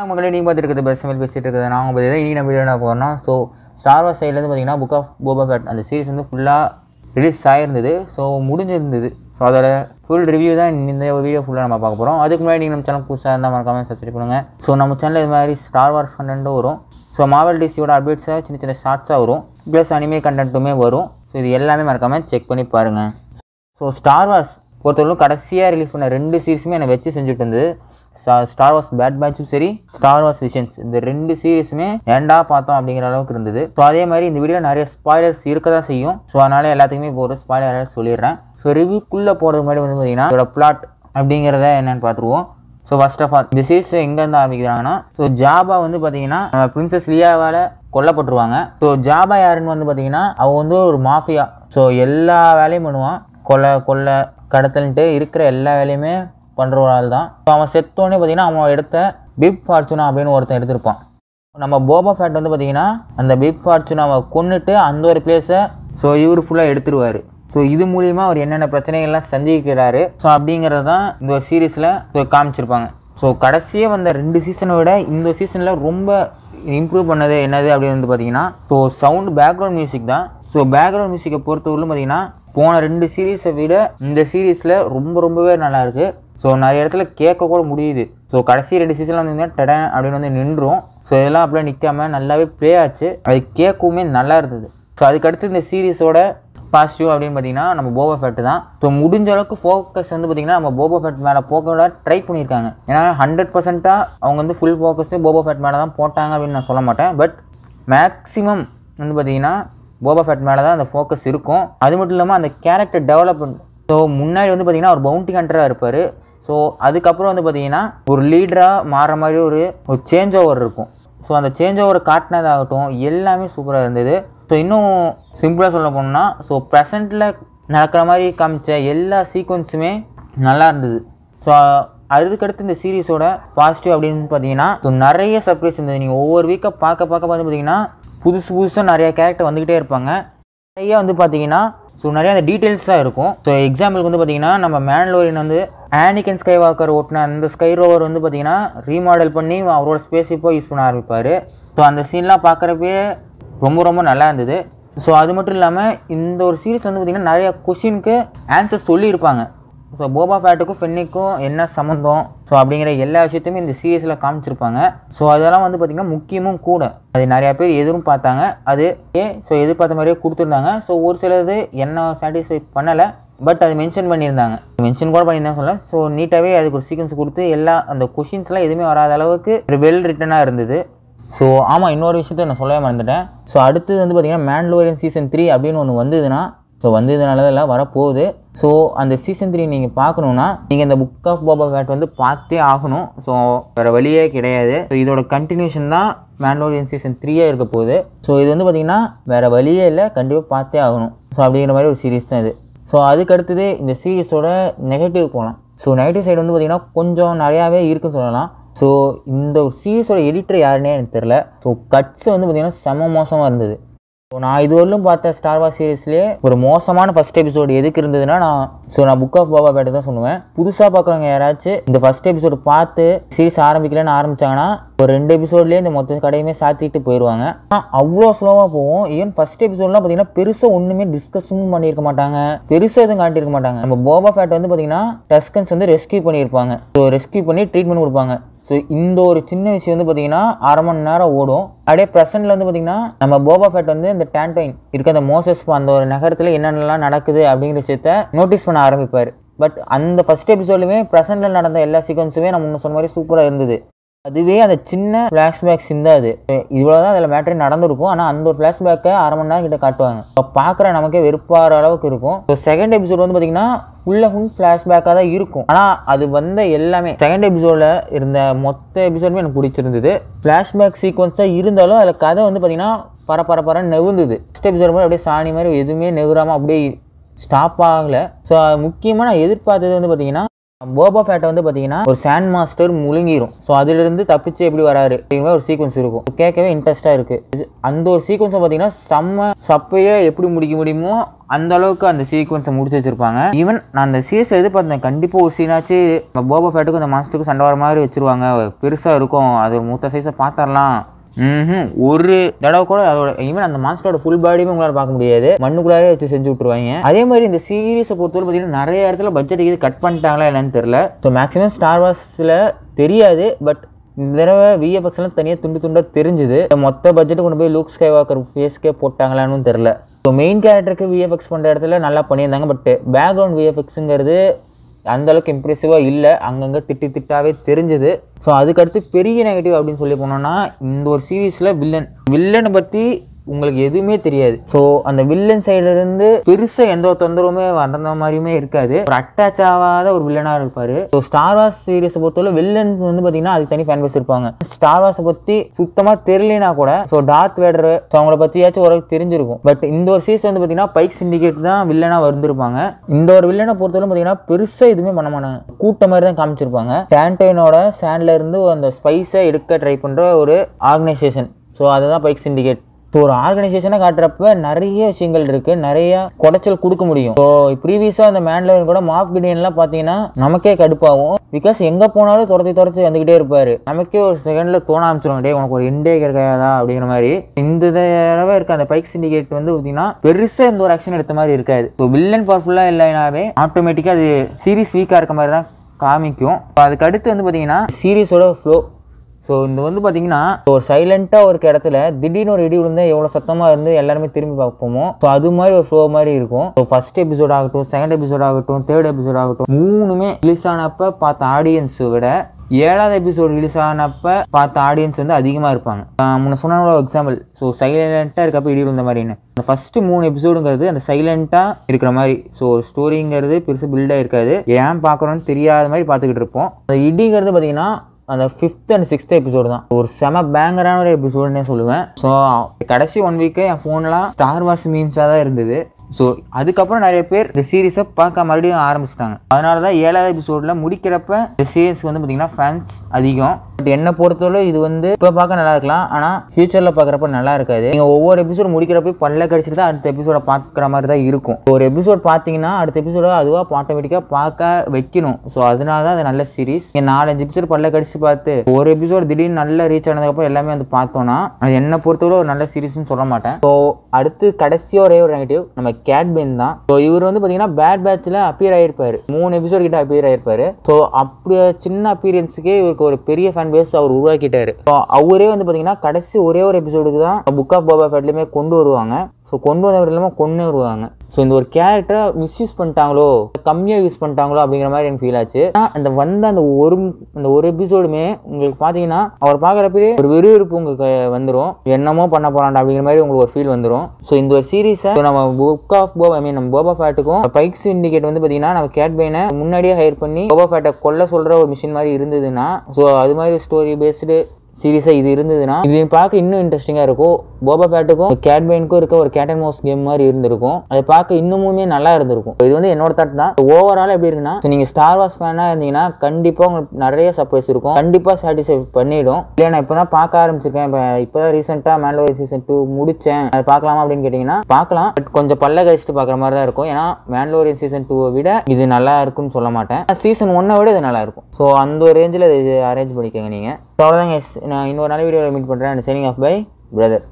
நான் மக்களே நீங்கள் பார்த்துட்டு பெஸ்ட் மாதிரி பேசிகிட்டு இருக்கிறது நான் உங்கள் இதை இனி நம்ம என்ன போகிறோம்னா ஸோ ஸ்டார் வார் சைட்லேருந்து பார்த்தீங்கன்னா புக் ஆஃப் போபா ஃபேட் அந்த சீரிஸ் வந்து ஃபுல்லாக ரிலீஸ் ஆகிருந்தது ஸோ முடிஞ்சிருந்தது ஸோ அதோட ஃபுல் ரிவ்யூ தான் இந்த வீடியோ ஃபுல்லாக நம்ம பார்க்க போகிறோம் அதுக்கு முன்னாடி நீங்கள் நம்ம சேனல் புதுசாக இருந்தால் மறக்காமல் சப்ஸ்கிரைப் பண்ணுங்கள் ஸோ நம்ம சேனலில் இது மாதிரி ஸ்டார் வார்ஸ் கண்டென்ட்டும் வரும் ஸோ மாவல் டிசியோட அப்டேட்ஸாக சின்ன சின்ன ஷார்ட்ஸாக வரும் ப்ளஸ் அனிமே கண்டென்ட்டுமே வரும் ஸோ இது எல்லாமே மறக்காமல் செக் பண்ணி பாருங்கள் ஸோ ஸ்டார் வார்ஸ் பொறுத்தவரைக்கும் கடைசியாக ரிலீஸ் பண்ண ரெண்டு சீரிஸுமே என்னை வச்சு செஞ்சுட்டு இருந்தது ஸ்டார் வாஸ் பேட் பேட்சும் சரி ஸ்டார் வாஸ் விஷன்ஸ் இந்த ரெண்டு சீரீஸுமே ஏண்டா பார்த்தோம் அப்படிங்கிற அளவுக்கு இருந்தது ஸோ அதே மாதிரி இந்த வீடியோ நிறைய ஸ்பாய்லர்ஸ் இருக்க தான் செய்யும் ஸோ அதனால் எல்லாத்துக்குமே இப்போ ஒரு ஸ்பாய்லர் சொல்லிடுறேன் ஸோ ரிவ்யூக்குள்ளே போகிறதுக்கு முன்னாடி வந்து பார்த்தீங்கன்னா இதோட பிளாட் அப்படிங்கிறத என்னென்னு பார்த்துருவோம் ஸோ ஃபர்ஸ்ட் ஆஃப் ஆல் இந்த சீரீஸ் எங்கேருந்து ஆரம்பிக்கிறாங்கன்னா ஸோ ஜாபா வந்து பார்த்தீங்கன்னா பிரின்சஸ் லியாவால் கொல்லப்பட்டுருவாங்க ஸோ ஜாபா யாருன்னு வந்து பார்த்தீங்கன்னா அவள் வந்து ஒரு மாஃபியா ஸோ எல்லா வேலையும் பண்ணுவான் கொலை கொள்ளை கடத்தல்ன்ட்டு இருக்கிற எல்லா வேலையுமே பண்ணுற ஒரு ஆள் தான் இப்போ அவன் செத்தோடனே பார்த்தீங்கன்னா அவன் எடுத்த பிப் ஃபார்ச்சுனா அப்படின்னு ஒருத்தன் எடுத்திருப்பான் நம்ம போபா ஃபேட் வந்து பார்த்திங்கன்னா அந்த பிப் ஃபார்ச்சுனாவை கொண்டுட்டு அந்த ஒரு பிளேஸை ஸோ இவர் ஃபுல்லாக எடுத்துருவார் ஸோ இது மூலிமா அவர் என்னென்ன பிரச்சனைகள்லாம் சந்திக்கிறாரு ஸோ அப்படிங்கிறது தான் இந்த சீரீஸில் ஸோ காமிச்சிருப்பாங்க ஸோ கடைசியாக வந்த ரெண்டு சீசனை விட இந்த சீசனில் ரொம்ப இம்ப்ரூவ் பண்ணது என்னது அப்படின்னு வந்து பார்த்தீங்கன்னா ஸோ சவுண்ட் பேக்ரவுண்ட் மியூசிக் தான் ஸோ பேக்ரவுண்ட் மியூசிக்கை பொறுத்தவரையிலும் பார்த்தீங்கன்னா போன ரெண்டு சீரீஸை விட இந்த சீரீஸில் ரொம்ப ரொம்பவே நல்லாயிருக்கு ஸோ நிறைய இடத்துல கேட்க கூட முடியுது ஸோ கடைசி ரெண்டு சீசனில் வந்து டடன் அப்படின்னு வந்து நின்றும் ஸோ இதெல்லாம் அப்படியே நிற்காம நல்லாவே ப்ளே ஆச்சு அது கேட்கவுமே நல்லா இருந்தது ஸோ அதுக்கடுத்து இந்த சீரீஸோட பாசிட்டிவ் அப்படின்னு பார்த்தீங்கன்னா நம்ம போபோ ஃபேட் தான் ஸோ முடிஞ்ச அளவுக்கு ஃபோக்கஸ் வந்து பார்த்தீங்கன்னா நம்ம போபோ ஃபேட் மேலே போக்கோட ட்ரை பண்ணியிருக்காங்க ஏன்னா ஹண்ட்ரட் பர்சென்ட்டாக அவங்க வந்து ஃபுல் ஃபோக்கஸ் போபோ ஃபேட் மேலே தான் போட்டாங்க அப்படின்னு நான் சொல்ல மாட்டேன் பட் மேக்ஸிமம் வந்து பார்த்திங்கன்னா போபா ஃபேட் மேலே தான் அந்த ஃபோக்கஸ் இருக்கும் அது மட்டும் இல்லாமல் அந்த கேரக்டர் டெவலப்மெண்ட் ஸோ முன்னாடி வந்து பார்த்திங்கன்னா அவர் பவுண்டி ஹண்டராக இருப்பார் ஸோ அதுக்கப்புறம் வந்து பார்த்தீங்கன்னா ஒரு லீடராக மாற மாதிரி ஒரு ஒரு சேஞ்ச் ஓவர் இருக்கும் ஸோ அந்த சேஞ்ச் ஓவர் காட்டினதாகட்டும் எல்லாமே சூப்பராக இருந்தது ஸோ இன்னும் சிம்பிளாக சொல்ல போனோம்னா ஸோ ப்ரெசண்ட்டில் நடக்கிற மாதிரி காமிச்ச எல்லா சீக்வன்ஸுமே நல்லா இருந்தது ஸோ அதுக்கடுத்து இந்த சீரீஸோட பாசிட்டிவ் அப்படின்னு பார்த்தீங்கன்னா ஸோ நிறைய சர்ப்ரைஸ் இருந்தது நீங்கள் ஒவ்வொரு வீக்கை பார்க்க பார்க்க பார்த்து பார்த்தீங்கன்னா புதுசு புதுசாக நிறையா கேரக்டர் வந்துக்கிட்டே இருப்பாங்க நிறைய வந்து பார்த்தீங்கன்னா ஸோ நிறையா அந்த டீட்டெயில்ஸ் தான் இருக்கும் ஸோ எக்ஸாம்பிளுக்கு வந்து பார்த்தீங்கன்னா நம்ம மேன்லோரியன் வந்து ஆனிகன் ஸ்கை வாக்கர் ஓட்டின அந்த ஸ்கை ரோவர் வந்து பார்த்தீங்கன்னா ரீமாடல் பண்ணி அவரோட ஸ்பேஸிப்போ யூஸ் பண்ண ஆரம்பிப்பார் ஸோ அந்த சீன்லாம் பார்க்குறப்பே ரொம்ப ரொம்ப நல்லா இருந்தது ஸோ அது மட்டும் இல்லாமல் இந்த ஒரு சீரீஸ் வந்து பார்த்திங்கன்னா நிறையா கொஷினுக்கு ஆன்சர் சொல்லியிருப்பாங்க ஸோ போபா ஃபேட்டுக்கும் ஃபென்னிக்கும் என்ன சம்மந்தம் ஸோ அப்படிங்கிற எல்லா விஷயத்தையுமே இந்த சீரியஸில் காமிச்சிருப்பாங்க ஸோ அதெல்லாம் வந்து பார்த்திங்கன்னா முக்கியமும் கூட அது நிறையா பேர் எதுவும் பார்த்தாங்க அது ஏ ஸோ எதிர்பார்த்த மாதிரியே கொடுத்துருந்தாங்க ஸோ ஒரு சிலது என்ன சாட்டிஸ்ஃபை பண்ணலை பட் அது மென்ஷன் பண்ணியிருந்தாங்க மென்ஷன் கூட பண்ணியிருந்தாங்க சொல்ல ஸோ நீட்டாகவே அதுக்கு ஒரு சீக்வன்ஸ் கொடுத்து எல்லா அந்த கொஷின்ஸ்லாம் எதுவுமே வராத அளவுக்கு வெல் ரிட்டனாக இருந்தது ஸோ ஆமாம் இன்னொரு விஷயத்த நான் சொல்லவே மறந்துட்டேன் ஸோ அடுத்தது வந்து பார்த்திங்கன்னா மேண்ட்லோரியன் சீசன் த்ரீ அப்படின்னு ஒன்று வந்ததுன்னா ஸோ வந்ததுனால தான் எல்லாம் வரப்போகுது ஸோ அந்த சீசன் த்ரீ நீங்கள் பார்க்கணுன்னா நீங்கள் இந்த புக் ஆஃப் பாபா ஃபேட் வந்து பார்த்தே ஆகணும் ஸோ வேறு வழியே கிடையாது ஸோ இதோட கண்டினியூஷன் தான் மேண்டோரியன் சீசன் த்ரீயே இருக்க போகுது ஸோ இது வந்து பார்த்திங்கன்னா வேறு வழியே இல்லை கண்டிப்பாக பார்த்தே ஆகணும் ஸோ அப்படிங்கிற மாதிரி ஒரு சீரீஸ் தான் இது ஸோ அதுக்கடுத்தது இந்த சீரீஸோட நெகட்டிவ் போகலாம் ஸோ நெகட்டிவ் சைடு வந்து பார்த்திங்கன்னா கொஞ்சம் நிறையாவே இருக்குன்னு சொல்லலாம் ஸோ இந்த சீரீஸோட எடிட்டர் யாருன்னே எனக்கு தெரில ஸோ கட்ஸ் வந்து பார்த்திங்கன்னா செம மோசமாக இருந்தது ஸோ நான் இதுவரையிலும் பார்த்த ஸ்டார் வார் சீரீஸ்லேயே ஒரு மோசமான ஃபஸ்ட் எபிசோடு எதுக்கு இருந்ததுன்னா நான் ஸோ நான் புக் ஆஃப் பாபா பேட்டை தான் சொல்லுவேன் புதுசாக பார்க்குறவங்க யாராச்சும் இந்த ஃபஸ்ட் எபிசோடு பார்த்து சீரீஸ் ஆரம்பிக்கலன்னு ஆரம்பித்தாங்கன்னா ஒரு ரெண்டு எபிசோட்லேயே இந்த மொத்த கடையுமே சாத்திட்டு போயிடுவாங்க அவ்வளோ ஸ்லோவாக போவோம் ஏன் ஃபஸ்ட் எபிசோட்லாம் பார்த்தீங்கன்னா பெருசாக ஒன்றுமே டிஸ்கஸும் பண்ணியிருக்க மாட்டாங்க பெருசாக எதுவும் காட்டியிருக்க மாட்டாங்க நம்ம போபா ஃபேட் வந்து பார்த்தீங்கன்னா டஸ்கன்ஸ் வந்து ரெஸ்கியூ பண்ணியிருப்பாங்க ஸோ ரெஸ்கியூ பண்ணி ட்ரீட்மெண்ட் கொடுப்பாங்க ஸோ இந்த ஒரு சின்ன விஷயம் வந்து பார்த்தீங்கன்னா அரை மணி நேரம் ஓடும் அப்படியே ப்ரெசென்ட்டில் வந்து பார்த்திங்கன்னா நம்ம போபா ஃபேட் வந்து இந்த டேண்டைன் இருக்க அந்த மோசஸ் அந்த ஒரு நகரத்தில் என்னென்னலாம் நடக்குது அப்படிங்கிற விஷயத்த நோட்டீஸ் பண்ண ஆரம்பிப்பார் பட் அந்த ஃபஸ்ட் எபிசோட்லையுமே ப்ரெசென்ட்டில் நடந்த எல்லா சீக்வன்ஸுமே நம்ம முன்ன சொன்ன மாதிரி சூப்பராக இருந்தது அதுவே அந்த சின்ன ஃப்ளாஷ்பேக் சிந்தா அது இவ்வளோ தான் அதில் மேட்ரி நடந்திருக்கும் ஆனால் அந்த ஒரு ஃப்ளாஷ்பேக்கை அரை மணி நேரம் கிட்ட காட்டுவாங்க இப்போ பார்க்குற நமக்கே வெறுப்பாகிற அளவுக்கு இருக்கும் ஸோ செகண்ட் எபிசோட் வந்து பார்த்தீங்கன்னா ஃபுல் ஃபுல் ஃப்ளாஷ்பேக்காக தான் இருக்கும் ஆனால் அது வந்த எல்லாமே செகண்ட் எபிசோடில் இருந்த மொத்த எபிசோடுமே எனக்கு பிடிச்சிருந்தது ஃப்ளாஷ்பேக் சீக்வன்ஸாக இருந்தாலும் அதில் கதை வந்து பார்த்தீங்கன்னா பர பர நெவுந்தது ஃபஸ்ட் எபிசோட் மாதிரி அப்படியே சாணி மாதிரி எதுவுமே நெவுறாமல் அப்படியே ஸ்டாப் ஆகலை ஸோ முக்கியமாக நான் எதிர்பார்த்தது வந்து பார்த்தீங்கன்னா போபா ஃபேட்டை வந்து பார்த்தீங்கன்னா ஒரு சாண்ட் மாஸ்டர் முழுங்கிரும் ஸோ அதிலிருந்து தப்பிச்சு எப்படி வராரு அப்படிங்கிற ஒரு சீக்வன்ஸ் இருக்கும் கேட்கவே இன்ட்ரெஸ்ட்டாக இருக்குது அந்த ஒரு சீக்வன்ஸை பார்த்தீங்கன்னா செம்ம சப்பையே எப்படி முடிக்க முடியுமோ அந்த அளவுக்கு அந்த சீக்வன்ஸை முடிச்சு வச்சிருப்பாங்க ஈவன் நான் அந்த சீஸ் பார்த்தேன் கண்டிப்பாக ஒரு சீனாச்சு போபா ஃபேட்டுக்கும் அந்த மாஸ்டருக்கும் சண்டை வர மாதிரி வச்சுருவாங்க பெருசாக இருக்கும் அது மூத்த சைஸை பார்த்துடலாம் ஒரு தடவை கூட அதோட ஈவன் அந்த மாஸ்டரோட ஃபுல் பாடியுமே உங்களால் பார்க்க முடியாது மண்ணுக்குள்ளாரே வச்சு செஞ்சு விட்ருவாங்க அதே மாதிரி இந்த சீரீஸை பொறுத்தவரை பார்த்தீங்கன்னா நிறைய இடத்துல பட்ஜெட் இது கட் பண்ணிட்டாங்களா என்னன்னு தெரில ஸோ மேக்ஸிமம் ஸ்டார் வார்ஸில் தெரியாது பட் இந்த தடவை விஎஃப்எக்ஸ்லாம் தனியாக துண்டு துண்டாக தெரிஞ்சுது மொத்த பட்ஜெட்டு கொண்டு போய் லூக் ஸ்கை வாக்கர் ஃபேஸ்க்கே போட்டாங்களான்னு தெரில ஸோ மெயின் கேரக்டருக்கு விஎஃப்எக்ஸ் பண்ணுற இடத்துல நல்லா பண்ணியிருந்தாங்க பட் பேக்ரவுண்ட் விஎஃப்எக்ஸுங்கிறது அந்தளவுக்கு இம்ப்ரெசிவாக இல்லை அங்கங்கே திட்டு திட்டாவே தெரிஞ்சுது ஸோ அதுக்கடுத்து பெரிய நெகட்டிவ் அப்படின்னு சொல்லி போனோன்னா இந்த ஒரு சீரீஸில் வில்லன் வில்லனை பற்றி உங்களுக்கு எதுவுமே தெரியாது ஸோ அந்த வில்லன் இருந்து பெருசாக எந்த ஒரு தொந்தரவுமே வந்த மாதிரியுமே இருக்காது ஒரு அட்டாச் ஆகாத ஒரு வில்லனாக இருப்பார் ஸோ ஸ்டார் வார்ஸ் சீரியஸை பொறுத்தவரை வில்லன் வந்து பார்த்தீங்கன்னா அதுக்கு தனி ஃபேன் பேஸ் இருப்பாங்க ஸ்டார் வார்ஸை பற்றி சுத்தமாக தெரியலனா கூட ஸோ டார்த் வேடர் ஸோ அவங்கள பற்றியாச்சும் ஓரளவுக்கு தெரிஞ்சிருக்கும் பட் இந்த ஒரு சீசன் வந்து பார்த்தீங்கன்னா பைக் சிண்டிகேட் தான் வில்லனாக வந்திருப்பாங்க இந்த ஒரு வில்லனை பொறுத்தவரை பார்த்தீங்கன்னா பெருசாக எதுவுமே பண்ண மாட்டாங்க கூட்ட மாதிரி தான் காமிச்சிருப்பாங்க டேண்டைனோட ஸ்டாண்ட்ல இருந்து அந்த ஸ்பைஸை எடுக்க ட்ரை பண்ணுற ஒரு ஆர்கனைசேஷன் ஸோ அதுதான் பைக் சிண்டிகேட் இப்போ ஒரு ஆர்கனைசேஷனை காட்டுறப்ப நிறைய விஷயங்கள் இருக்குது நிறைய குடைச்சல் கொடுக்க முடியும் ஸோ ப்ரீவியஸாக அந்த மேன்லவன் கூட மாஃப் கிடியன்லாம் பார்த்தீங்கன்னா நமக்கே கடுப்பாகும் பிகாஸ் எங்கே போனாலும் துரத்தி துரத்தி வந்துக்கிட்டே இருப்பார் நமக்கே ஒரு செகண்டில் தோண ஆரம்பிச்சிடும் டே உனக்கு ஒரு இண்டே கிடைக்காதா அப்படிங்கிற மாதிரி இந்த தடவை இருக்க அந்த பைக் சிண்டிகேட் வந்து பார்த்தீங்கன்னா பெருசாக இந்த ஒரு ஆக்ஷன் எடுத்த மாதிரி இருக்காது இப்போ வில்லன் பவர்ஃபுல்லா இல்லைனாவே ஆட்டோமேட்டிக்காக அது சீரிஸ் வீக்காக இருக்க மாதிரி தான் காமிக்கும் அதுக்கு அடுத்து வந்து பார்த்தீங்கன்னா சீரிஸோட ஃப்ளோ ஸோ இது வந்து பார்த்திங்கன்னா ஒரு சைலண்ட்டாக ஒரு இடத்துல திடீர்னு ஒரு இடி விழுந்தா எவ்வளோ சத்தமாக இருந்து எல்லாருமே திரும்பி பார்ப்போமோ ஸோ அது மாதிரி ஒரு ஃப்ளோ மாதிரி இருக்கும் ஸோ ஃபர்ஸ்ட் எபிசோட் ஆகட்டும் செகண்ட் எபிசோட் ஆகட்டும் தேர்ட் எபிசோட் ஆகட்டும் மூணுமே ரிலீஸ் ஆனப்போ பார்த்த ஆடியன்ஸை விட ஏழாவது எபிசோடு ரிலீஸ் ஆனப்போ பார்த்த ஆடியன்ஸ் வந்து அதிகமாக இருப்பாங்க முன்ன சொன்னோட எக்ஸாம்பிள் ஸோ சைலண்ட்டாக இருக்கப்போ இடி விழுந்த மாதிரின்னு அந்த ஃபஸ்ட்டு மூணு எபிசோடுங்கிறது அந்த சைலண்ட்டாக இருக்கிற மாதிரி ஸோ ஸ்டோரிங்கிறது பெருசு பில்டாக இருக்காது ஏன் பார்க்குறோன்னு தெரியாத மாதிரி பார்த்துக்கிட்டு இருப்போம் அந்த இடிங்கிறது பார்த்தீங்கன்னா அந்த ஃபிஃப்த் அண்ட் சிக்ஸ்த் எபிசோடு தான் ஒரு செம பேங்கரான ஒரு எபிசோடுனே சொல்லுவேன் ஸோ கடைசி ஒன் வீக்கு என் ஃபோன்லாம் ஸ்டார் வாஷ் மீன்ஸாக தான் இருந்தது ஸோ அதுக்கப்புறம் நிறைய பேர் இந்த சீரீஸை பார்க்க மறுபடியும் ஆரம்பிச்சிட்டாங்க அதனால தான் ஏழாவது எபிசோடில் முடிக்கிறப்ப இந்த சீரீஸ் வந்து பார்த்திங்கன்னா ஃபேன்ஸ் அதிகம் பட் என்னை பொறுத்தவரை இது வந்து இப்போ பார்க்க நல்லா இருக்கலாம் ஆனால் ஃபியூச்சரில் பார்க்குறப்ப நல்லா இருக்காது நீங்கள் ஒவ்வொரு எபிசோட் முடிக்கிறப்ப பல்ல கடிச்சிட்டு தான் அடுத்த எபிசோட பார்க்குற மாதிரி தான் இருக்கும் ஒரு எபிசோட் பார்த்தீங்கன்னா அடுத்த எபிசோட அதுவாக ஆட்டோமேட்டிக்காக பார்க்க வைக்கணும் ஸோ அதனால தான் அது நல்ல சீரிஸ் நீங்கள் நாலஞ்சு எபிசோட் பல்ல கடிச்சு பார்த்து ஒரு எபிசோட் திடீர்னு நல்லா ரீச் ஆனதுக்கப்புறம் எல்லாமே வந்து பார்த்தோன்னா அது என்னை பொறுத்தவரை ஒரு நல்ல சீரிஸ்னு சொல்ல மாட்டேன் ஸோ அடுத்து கடைசி ஒரே ஒரு நெகட்டிவ் நம்ம கேட்பின் தான் ஸோ இவர் வந்து பார்த்தீங்கன்னா பேட் பேட்சில் அப்பியர் ஆகியிருப்பார் மூணு எபிசோட் கிட்ட அப்பியர் ஆகிருப்பார் ஸோ அப்படி சின்ன அப்பீரியன்ஸுக்கே இவருக்கு ஒரு பெரிய ஃபேன் ஃபேன் பேஸ் அவர் உருவாக்கிட்டாரு அவரே வந்து பார்த்தீங்கன்னா கடைசி ஒரே ஒரு எபிசோடுக்கு தான் புக் ஆஃப் பாபா ஃபேட்லையுமே கொண்டு வருவாங்க ஸோ கொண்டு வந்தவர் இல்லாமல் கொண்டு வருவாங்க ஸோ இந்த ஒரு கேரக்டரை மிஸ்யூஸ் பண்ணிட்டாங்களோ கம்மியாக யூஸ் பண்ணிட்டாங்களோ அப்படிங்கிற மாதிரி எனக்கு ஃபீல் ஆச்சு அந்த வந்த அந்த ஒரு அந்த ஒரு எபிசோடுமே உங்களுக்கு பார்த்தீங்கன்னா அவர் பார்க்குறப்பே ஒரு விறுவிறுப்பு உங்களுக்கு வந்துடும் என்னமோ பண்ண போகிறாண்டா அப்படிங்கிற மாதிரி உங்களுக்கு ஒரு ஃபீல் வந்துடும் ஸோ இந்த ஒரு சீரீஸை நம்ம book of Bob I mean நம்ம போபா ஃபேட்டுக்கும் பைக்ஸ் இண்டிகேட் வந்து பார்த்தீங்கன்னா நம்ம கேட் முன்னாடியே ஹையர் பண்ணி போபா ஃபேட்டை கொல்ல சொல்கிற ஒரு மிஷின் மாதிரி இருந்ததுன்னா ஸோ அது மாதிரி ஸ்டோரி பேஸ்டு சீரியஸாக இது இருந்ததுன்னா இது பார்க்க இன்னும் இன்ட்ரெஸ்டிங்காக இருக்கும் போபா ஃபேட்டுக்கும் கேட்பெயினுக்கும் இருக்க ஒரு கேட் அண்ட் மவுஸ் கேம் மாதிரி இருந்திருக்கும் அதை பார்க்க இன்னுமுமே நல்லா இருந்திருக்கும் இது வந்து என்னோட தாட் தான் ஓவரால் எப்படி இருக்குன்னா நீங்கள் ஸ்டார் வாஸ் ஃபேனாக இருந்தீங்கன்னா கண்டிப்பாக உங்களுக்கு நிறைய சர்ப்ரைஸ் இருக்கும் கண்டிப்பாக சாட்டிஸ்ஃபை பண்ணிவிடும் இல்லை நான் இப்போ தான் பார்க்க ஆரம்பிச்சிருக்கேன் இப்போ இப்போ ரீசெண்டாக மேண்டோ சீசன் டூ முடித்தேன் அதை பார்க்கலாமா அப்படின்னு கேட்டிங்கன்னா பார்க்கலாம் பட் கொஞ்சம் பல்ல கழிச்சுட்டு பார்க்குற மாதிரி தான் இருக்கும் ஏன்னா மேண்டோரியன் சீசன் டூவை விட இது நல்லா இருக்குன்னு சொல்ல மாட்டேன் சீசன் ஒன்னை விட இது நல்லா இருக்கும் ஸோ அந்த ஒரு ரேஞ்சில் இது அரேஞ்ச் பண்ணிக்கோங்க நீங்கள் ஸோ அவ்வளோதாங்க நான் இன்னொரு நாள் வீடியோவில் மீட் பண்ணுறேன் and signing off by brother